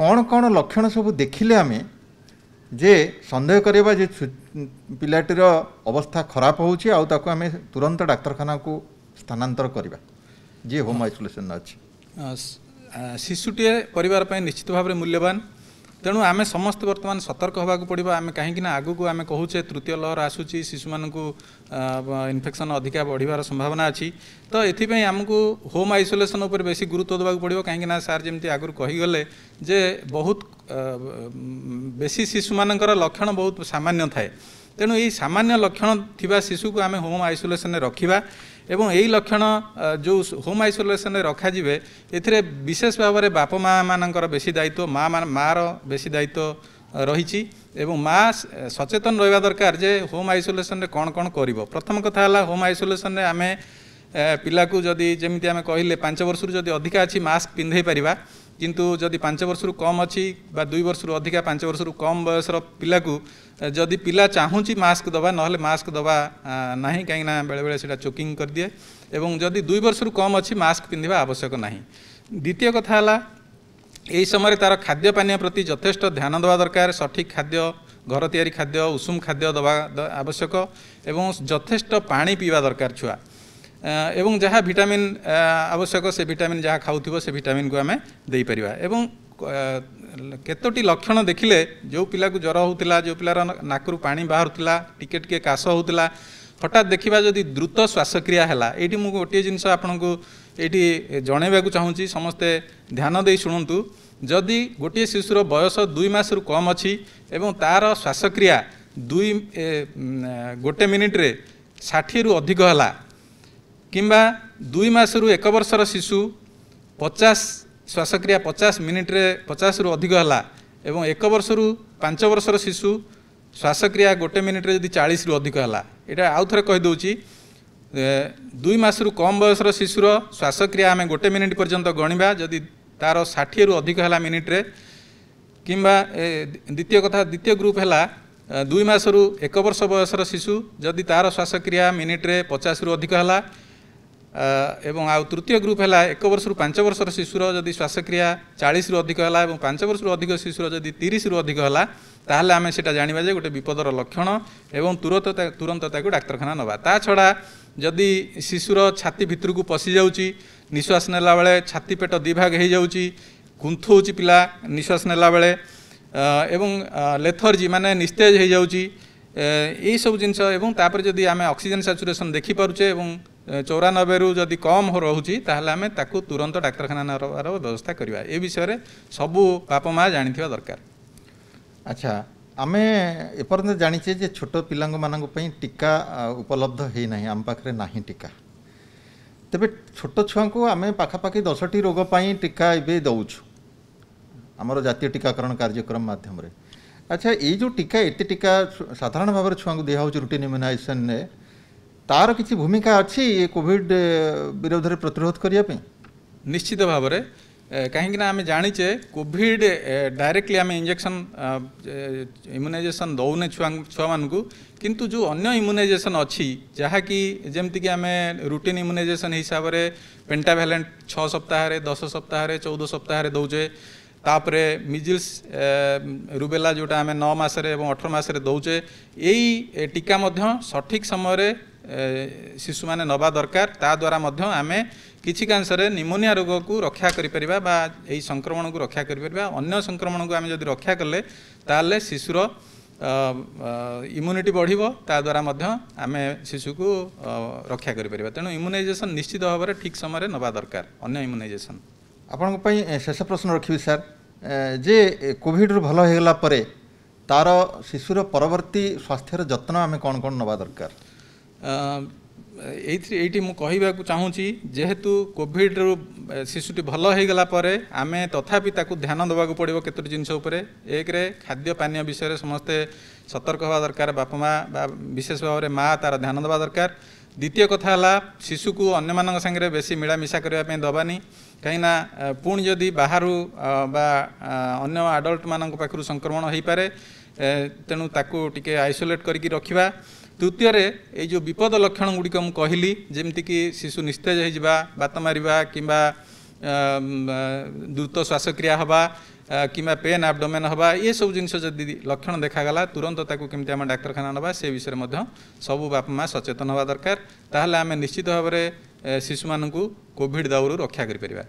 କ'ଣ କ'ଣ ଲକ୍ଷଣ ସବୁ ଦେଖିଲେ ଆମେ ଯେ ସନ୍ଦେହ କରିବା ଯେ ପିଲାଟିର ଅବସ୍ଥା ଖରାପ ହେଉଛି ଆଉ ତାକୁ ଆମେ ତୁରନ୍ତ ଡାକ୍ତରଖାନାକୁ ସ୍ଥାନାନ୍ତର କରିବା ଯିଏ ହୋମ୍ ଆଇସୋଲେସନ୍ ଅଛି ଶିଶୁଟିଏ ପରିବାର ପାଇଁ ନିଶ୍ଚିତ ଭାବରେ ମୂଲ୍ୟବାନ ତେଣୁ ଆମେ ସମସ୍ତେ ବର୍ତ୍ତମାନ ସତର୍କ ହେବାକୁ ପଡ଼ିବ ଆମେ କାହିଁକି ନା ଆଗକୁ ଆମେ କହୁଛେ ତୃତୀୟ ଲହର ଆସୁଛି ଶିଶୁମାନଙ୍କୁ ଇନଫେକ୍ସନ୍ ଅଧିକା ବଢ଼ିବାର ସମ୍ଭାବନା ଅଛି ତ ଏଥିପାଇଁ ଆମକୁ ହୋମ୍ ଆଇସୋଲେସନ୍ ଉପରେ ବେଶୀ ଗୁରୁତ୍ୱ ଦେବାକୁ ପଡ଼ିବ କାହିଁକି ନା ସାର୍ ଯେମିତି ଆଗରୁ କହିଗଲେ ଯେ ବହୁତ ବେଶୀ ଶିଶୁମାନଙ୍କର ଲକ୍ଷଣ ବହୁତ ସାମାନ୍ୟ ଥାଏ ତେଣୁ ଏଇ ସାମାନ୍ୟ ଲକ୍ଷଣ ଥିବା ଶିଶୁକୁ ଆମେ ହୋମ୍ ଆଇସୋଲେସନରେ ରଖିବା ଏବଂ ଏଇ ଲକ୍ଷଣ ଯେଉଁ ହୋମ୍ ଆଇସୋଲେସନରେ ରଖାଯିବେ ଏଥିରେ ବିଶେଷ ଭାବରେ ବାପା ମାଆମାନଙ୍କର ବେଶୀ ଦାୟିତ୍ୱ ମା ମାଆର ବେଶୀ ଦାୟିତ୍ୱ ରହିଛି এবং মা সচেতন রহবা দরকার যে হোম আইসোলেসনরে কোণ কোণ করব প্রথম কথা হল হোম আইসোলেসনরে আমি পিলাকু যদি যেমি আমি কহিলে পাঁচ বর্ষর যদি অধিকা আছে মাস্ক পিঁধাই পারিবা কিন্তু যদি ପାଞ୍ଚ ବର୍ଷରୁ କମ୍ ଅଛି ବା ଦୁଇ ବର୍ଷରୁ ଅଧିକା ପାଞ୍ଚ ବର୍ଷରୁ କମ୍ ବୟସର ପିଲାକୁ ଯଦି ପିଲା ଚାହୁଁଛି ମାସ୍କ ଦେବା ନହେଲେ ମାସ୍କ ଦେବା ନାହିଁ କାହିଁକିନା ବେଳେବେଳେ ସେଇଟା ଚୋକିଂ କରିଦିଏ ଏବଂ ଯଦି ଦୁଇ ବର୍ଷରୁ କମ୍ ଅଛି ମାସ୍କ ପିନ୍ଧିବା ଆବଶ୍ୟକ ନାହିଁ ଦ୍ୱିତୀୟ କଥା ହେଲା ଏହି ସମୟରେ ତା'ର ଖାଦ୍ୟ ପାନୀୟ ପ୍ରତି ଯଥେଷ୍ଟ ଧ୍ୟାନ ଦେବା ଦରକାର ସଠିକ୍ ଖାଦ୍ୟ ଘର ତିଆରି ଖାଦ୍ୟ ଉଷୁମ ଖାଦ୍ୟ ଦେବା ଆବଶ୍ୟକ ଏବଂ ଯଥେଷ୍ଟ ପାଣି ପିଇବା ଦରକାର ଛୁଆ এবং ଯାହା ଭିଟାମିନ୍ ଆବଶ୍ୟକ ସେ ଭିଟାମିନ୍ ଯାହା ଖାଉଥିବ ସେ ଭିଟାମିନ୍କୁ ଆମେ ଦେଇପାରିବା ଏବଂ କେତୋଟି ଲକ୍ଷଣ ଦେଖିଲେ ଯେଉଁ ପିଲାକୁ ଜ୍ୱର ହେଉଥିଲା ଯେଉଁ ପିଲାର ନାକରୁ ପାଣି ବାହାରୁଥିଲା ଟିକେ ଟିକେ କାଶ ହେଉଥିଲା ହଠାତ୍ ଦେଖିବା ଯଦି ଦ୍ରୁତ ଶ୍ୱାସକ୍ରିୟା ହେଲା ଏଇଠି ମୁଁ ଗୋଟିଏ ଜିନିଷ ଆପଣଙ୍କୁ ଏଇଠି ଜଣାଇବାକୁ ଚାହୁଁଛି ସମସ୍ତେ ଧ୍ୟାନ ଦେଇ ଶୁଣନ୍ତୁ ଯଦି ଗୋଟିଏ ଶିଶୁର ବୟସ ଦୁଇ ମାସରୁ କମ୍ ଅଛି ଏବଂ ତା'ର ଶ୍ୱାସକ୍ରିୟା ଦୁଇ ଗୋଟେ ମିନିଟ୍ରେ ଷାଠିଏରୁ ଅଧିକ ହେଲା କିମ୍ବା ଦୁଇ ମାସରୁ ଏକ ବର୍ଷର ଶିଶୁ ପଚାଶ ଶ୍ୱାସକ୍ରିୟା ପଚାଶ ମିନିଟ୍ରେ ପଚାଶରୁ ଅଧିକ ହେଲା ଏବଂ ଏକ ବର୍ଷରୁ ପାଞ୍ଚ ବର୍ଷର ଶିଶୁ ଶ୍ୱାସକ୍ରିୟା ଗୋଟେ ମିନିଟ୍ରେ ଯଦି ଚାଳିଶରୁ ଅଧିକ ହେଲା ଏଇଟା ଆଉ ଥରେ କହିଦେଉଛି ଦୁଇ ମାସରୁ କମ୍ ବୟସର ଶିଶୁର ଶ୍ୱାସକ୍ରିୟା ଆମେ ଗୋଟେ ମିନିଟ୍ ପର୍ଯ୍ୟନ୍ତ ଗଣିବା ଯଦି ତା'ର ଷାଠିଏରୁ ଅଧିକ ହେଲା ମିନିଟ୍ରେ କିମ୍ବା ଦ୍ୱିତୀୟ କଥା ଦ୍ୱିତୀୟ ଗ୍ରୁପ୍ ହେଲା ଦୁଇ ମାସରୁ ଏକ ବର୍ଷ ବୟସର ଶିଶୁ ଯଦି ତା'ର ଶ୍ୱାସକ୍ରିୟା ମିନିଟ୍ରେ ପଚାଶରୁ ଅଧିକ ହେଲା এবং আউ তৃতীয় গ্রুপ হল এক বর্ষর পাঁচ বর্ষর শিশুর যদি শ্বাসক্রিয়া চাশ রু অধিক হল এবং পাঁচ বর্ষর অধিক শিশুর যদি তিরিশ রু অধিক হল তাহলে আমি সেটা জাঁয়া যে গোটে বিপদর লক্ষণ এবং তুরন্ত তুরন্ত তাকে ডাক্তারখানা নেওয়া তা ছড়া যদি শিশুর ছাতি ভিতরক পশি যাচ্ছি নিশ্বাস বেড়ে ছাতি পেট দুই ভাগ হয়ে যাচ্ছি কুন্থଉଛି পিলা নিশ্বাস বেড়ে এবং লেথর্জি মানে নিস্তেজ হয়ে যাচ্ছি এইসব জিনিস এবং তাপরে যদি আমি অক্সিজেন স্যাচুরেসন দেখিপারুছে এবং ଚଉରାନବେରୁ ଯଦି କମ୍ ରହୁଛି ତାହେଲେ ଆମେ ତାକୁ ତୁରନ୍ତ ଡାକ୍ତରଖାନା ନେବାର ବ୍ୟବସ୍ଥା କରିବା ଏ ବିଷୟରେ ସବୁ ବାପା ମା' ଜାଣିଥିବା ଦରକାର ଆଚ୍ଛା ଆମେ ଏପର୍ଯ୍ୟନ୍ତ ଜାଣିଛେ ଯେ ଛୋଟ ପିଲାଙ୍କମାନଙ୍କ ପାଇଁ ଟୀକା ଉପଲବ୍ଧ ହେଇନାହିଁ ଆମ ପାଖରେ ନାହିଁ ଟୀକା ତେବେ ଛୋଟ ଛୁଆଙ୍କୁ ଆମେ ପାଖାପାଖି ଦଶଟି ରୋଗ ପାଇଁ ଟୀକା ଏବେ ଦେଉଛୁ ଆମର ଜାତୀୟ ଟୀକାକରଣ କାର୍ଯ୍ୟକ୍ରମ ମାଧ୍ୟମରେ ଆଚ୍ଛା ଏଇ ଯେଉଁ ଟୀକା ଏତେ ଟୀକା ସାଧାରଣ ଭାବରେ ଛୁଆଙ୍କୁ ଦିଆହେଉଛି ରୁଟିନ୍ ଇମ୍ୟୁନାଇଜେସନ୍ରେ ତାର କିଛି ଭୂମିକା ଅଛି ଏ କୋଭିଡ଼ ବିରୋଧରେ ପ୍ରତିରୋଧ କରିବା ପାଇଁ ନିଶ୍ଚିତ ଭାବରେ କାହିଁକିନା ଆମେ ଜାଣିଛେ କୋଭିଡ଼ ଡାଇରେକ୍ଟଲି ଆମେ ଇଞ୍ଜେକ୍ସନ୍ ଇମ୍ୟୁନାଇଜେସନ୍ ଦେଉନେ ଛୁଆ ଛୁଆମାନଙ୍କୁ କିନ୍ତୁ ଯେଉଁ ଅନ୍ୟ ଇମ୍ୟୁନାଇଜେସନ୍ ଅଛି ଯାହାକି ଯେମିତିକି ଆମେ ରୁଟିନ୍ ଇମ୍ୟୁନାଇଜେସନ୍ ହିସାବରେ ପେଣ୍ଟାଭ୍ୟାଲେଣ୍ଟ ଛଅ ସପ୍ତାହରେ ଦଶ ସପ୍ତାହରେ ଚଉଦ ସପ୍ତାହରେ ଦେଉଛେ ତାପରେ ମିଜିଲ୍ସ ରୁବେଲା ଯେଉଁଟା ଆମେ ନଅ ମାସରେ ଏବଂ ଅଠର ମାସରେ ଦେଉଛେ ଏଇ ଟୀକା ମଧ୍ୟ ସଠିକ୍ ସମୟରେ ଶିଶୁମାନେ ନେବା ଦରକାର ତାଦ୍ୱାରା ମଧ୍ୟ ଆମେ କିଛିକାଂଶରେ ନିମୋନିଆ ରୋଗକୁ ରକ୍ଷା କରିପାରିବା ବା ଏହି ସଂକ୍ରମଣକୁ ରକ୍ଷା କରିପାରିବା ଅନ୍ୟ ସଂକ୍ରମଣକୁ ଆମେ ଯଦି ରକ୍ଷା କଲେ ତାହେଲେ ଶିଶୁର ଇମ୍ୟୁନିଟି ବଢ଼ିବ ତାଦ୍ୱାରା ମଧ୍ୟ ଆମେ ଶିଶୁକୁ ରକ୍ଷା କରିପାରିବା ତେଣୁ ଇମ୍ୟୁନାଇଜେସନ୍ ନିଶ୍ଚିତ ଭାବରେ ଠିକ୍ ସମୟରେ ନେବା ଦରକାର ଅନ୍ୟ ଇମ୍ୟୁନାଇଜେସନ୍ ଆପଣଙ୍କ ପାଇଁ ଶେଷ ପ୍ରଶ୍ନ ରଖିବି ସାର୍ ଯେ କୋଭିଡ଼ରୁ ଭଲ ହୋଇଗଲା ପରେ ତାର ଶିଶୁର ପରବର୍ତ୍ତୀ ସ୍ୱାସ୍ଥ୍ୟର ଯତ୍ନ ଆମେ କ'ଣ କ'ଣ ନେବା ଦରକାର ଏଇଥିରେ ଏଇଠି ମୁଁ କହିବାକୁ ଚାହୁଁଛି ଯେହେତୁ କୋଭିଡ଼ରୁ ଶିଶୁଟି ଭଲ ହୋଇଗଲା ପରେ ଆମେ ତଥାପି ତାକୁ ଧ୍ୟାନ ଦେବାକୁ ପଡ଼ିବ କେତୋଟି ଜିନିଷ ଉପରେ ଏକରେ ଖାଦ୍ୟ ପାନୀୟ ବିଷୟରେ ସମସ୍ତେ ସତର୍କ ହେବା ଦରକାର ବାପା ମା' ବା ବିଶେଷ ଭାବରେ ମାଆ ତା'ର ଧ୍ୟାନ ଦେବା ଦରକାର ଦ୍ୱିତୀୟ କଥା ହେଲା ଶିଶୁକୁ ଅନ୍ୟମାନଙ୍କ ସାଙ୍ଗରେ ବେଶୀ ମିଳାମିଶା କରିବା ପାଇଁ ଦେବାନି କାହିଁକିନା ପୁଣି ଯଦି ବାହାରୁ ବା ଅନ୍ୟ ଆଡ଼ଲ୍ଟମାନଙ୍କ ପାଖରୁ ସଂକ୍ରମଣ ହୋଇପାରେ ତେଣୁ ତାକୁ ଟିକିଏ ଆଇସୋଲେଟ୍ କରିକି ରଖିବା ତୃତୀୟରେ ଏଇ ଯେଉଁ ବିପଦ ଲକ୍ଷଣ ଗୁଡ଼ିକ ମୁଁ କହିଲି ଯେମିତିକି ଶିଶୁ ନିସ୍ତେଜ ହୋଇଯିବା ବାତ ମାରିବା କିମ୍ବା ଦ୍ରୁତ ଶ୍ୱାସକ୍ରିୟା ହେବା কিংবা পেন আবডোমেন হওয়া এসব জিনিস যদি লক্ষণ দেখাগলা তুরন্ত তাকে কমিটি আমি ডাক্তারখানা নেওয়া সে বিষয়ে মধ্যে সবু বাপা মা সচেতন হওয়া দরকার তাহলে আমি নিশ্চিত ভাবে শিশু মানুষ কোভিড দাউরু রক্ষা করে